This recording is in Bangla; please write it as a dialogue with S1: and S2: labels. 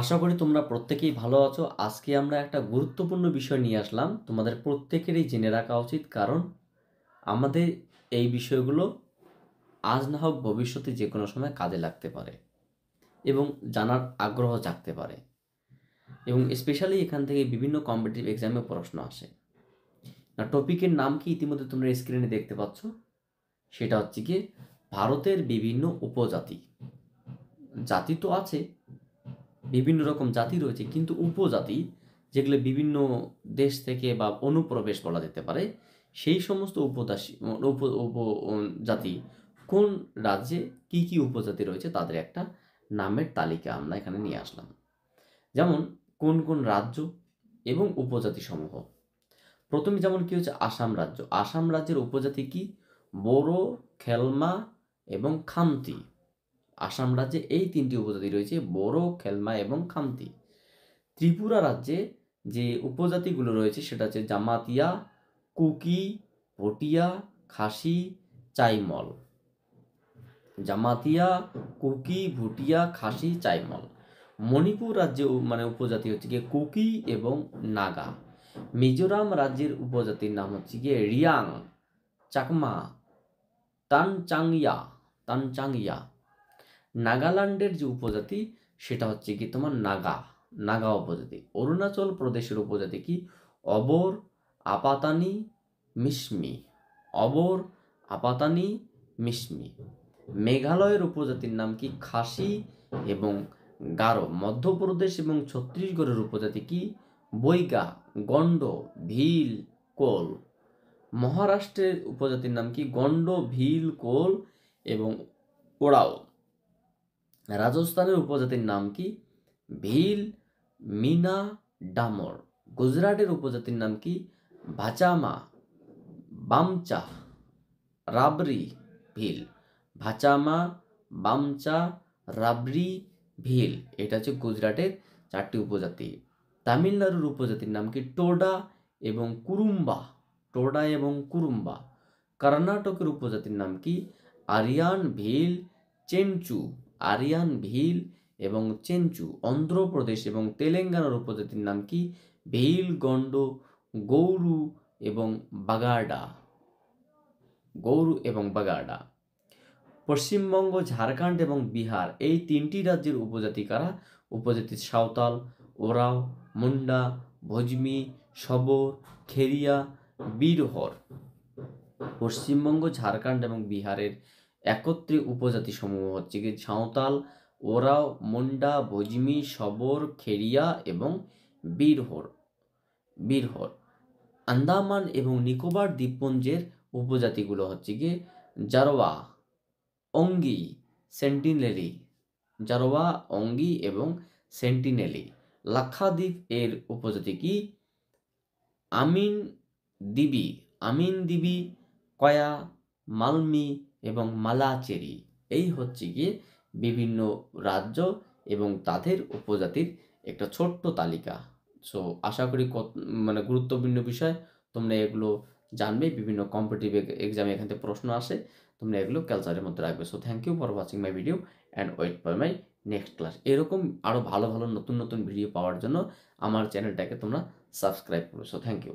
S1: আশা করি তোমরা প্রত্যেকেই ভালো আছো আজকে আমরা একটা গুরুত্বপূর্ণ বিষয় নিয়ে আসলাম তোমাদের প্রত্যেকেরই জেনে রাখা উচিত কারণ আমাদের এই বিষয়গুলো আজ না হোক ভবিষ্যতে যে কোনো সময় কাজে লাগতে পারে এবং জানার আগ্রহ জাগতে পারে এবং স্পেশালি এখান থেকে বিভিন্ন কম্পিটিটিভ এক্সামে প্রশ্ন আসে না টপিকের নাম কি ইতিমধ্যে তোমরা স্ক্রিনে দেখতে পাচ্ছ সেটা হচ্ছে কি ভারতের বিভিন্ন উপজাতি জাতি তো আছে বিভিন্ন রকম জাতি রয়েছে কিন্তু উপজাতি যেগুলো বিভিন্ন দেশ থেকে বা অনুপ্রবেশ বলা যেতে পারে সেই সমস্ত উপদাসী উপ উপজাতি কোন রাজ্যে কি কি উপজাতি রয়েছে তাদের একটা নামের তালিকা আমরা এখানে নিয়ে আসলাম যেমন কোন কোন রাজ্য এবং উপজাতি সমূহ প্রথমে যেমন কি হচ্ছে আসাম রাজ্য আসাম রাজ্যের উপজাতি কি বড়ো খেলমা এবং খামতি আসাম রাজ্যে এই তিনটি উপজাতি রয়েছে বড়ো খেলমা এবং খামতি ত্রিপুরা রাজ্যে যে উপজাতিগুলো রয়েছে সেটা হচ্ছে জামাতিয়া কুকি ভটিয়া খাসি চাইমল জামাতিয়া কুকি ভুটিয়া খাসি চাইমল মণিপুর রাজ্যে মানে উপজাতি হচ্ছে গিয়ে কুকি এবং নাগা মিজোরাম রাজ্যের উপজাতির নাম হচ্ছে গিয়ে রিয়াং চাকমা তানচাংয়া তানচাংয়া নাগাল্যান্ডের যে উপজাতি সেটা হচ্ছে কি তোমার নাগা নাগা উপজাতি অরুণাচল প্রদেশের উপজাতি কি অবর আপাতানি মিশমি অবর আপাতানি মিশমি মেঘালয়ের উপজাতির নাম কি খাসি এবং গারো মধ্যপ্রদেশ এবং ছত্তিশগড়ের উপজাতি কি বৈগা গণ্ড ভিল কোল মহারাষ্ট্রের উপজাতির নাম কি গণ্ড ভিল কোল এবং ওড়াও রাজস্থানের উপজাতির নাম কি ভিল মিনা ডামর গুজরাটের উপজাতির নাম কি ভাচামা বামচা রাবরি ভিল ভাচামা বামচা রাবরি ভিল এটা হচ্ছে গুজরাটের চারটি উপজাতি তামিলনাড়ুর উপজাতির নাম কি টোডা এবং কুরুম্বা টোডা এবং কুরুম্বা কর্ণাটকের উপজাতির নাম কি আরিয়ান ভিল চেমচু আরিয়ান ভিল এবং চেঞ্চু অন্ধ্রপ্রদেশ এবং তেলেঙ্গানার উপজাতির নাম কি ভিল গন্ড গৌরু এবং বাগাডা গৌরু এবং বাগাডা পশ্চিমবঙ্গ ঝাড়খণ্ড এবং বিহার এই তিনটি রাজ্যের উপজাতি কারা উপজাতি সাঁওতাল ওরাও মুন্ডা ভজমি সবর খেরিয়া বীরহর পশ্চিমবঙ্গ ঝাড়খণ্ড এবং বিহারের একত্রে উপজাতি সমূহ হচ্ছে কি সাঁওতাল ওরাও মুন্ডা ভজমি সবর খেরিয়া এবং বীরহর বীরহর আন্দামান এবং নিকোবর দ্বীপপুঞ্জের উপজাতিগুলো হচ্ছে কি জারোয়া অঙ্গি সেন্টিনেলি জারোয়া অঙ্গি এবং সেন্টিনেলি লাক্ষাদ্বীপ এর উপজাতি কি আমিন দিবি আমিন দিবি কয়া মালমি এবং মালাচেরি এই হচ্ছে গিয়ে বিভিন্ন রাজ্য এবং তাদের উপজাতির একটা ছোট্ট তালিকা সো আশা করি কত মানে গুরুত্বপূর্ণ বিষয় তোমরা এগুলো জানবে বিভিন্ন কম্পিটিভ এক্সামে এখান থেকে প্রশ্ন আসে তোমরা এগুলো ক্যালচারের মধ্যে রাখবে so thank you for watching my video and wait for my next class এরকম আরও ভালো ভালো নতুন নতুন ভিডিও পাওয়ার জন্য আমার চ্যানেলটাকে তোমরা সাবস্ক্রাইব করো সো থ্যাংক ইউ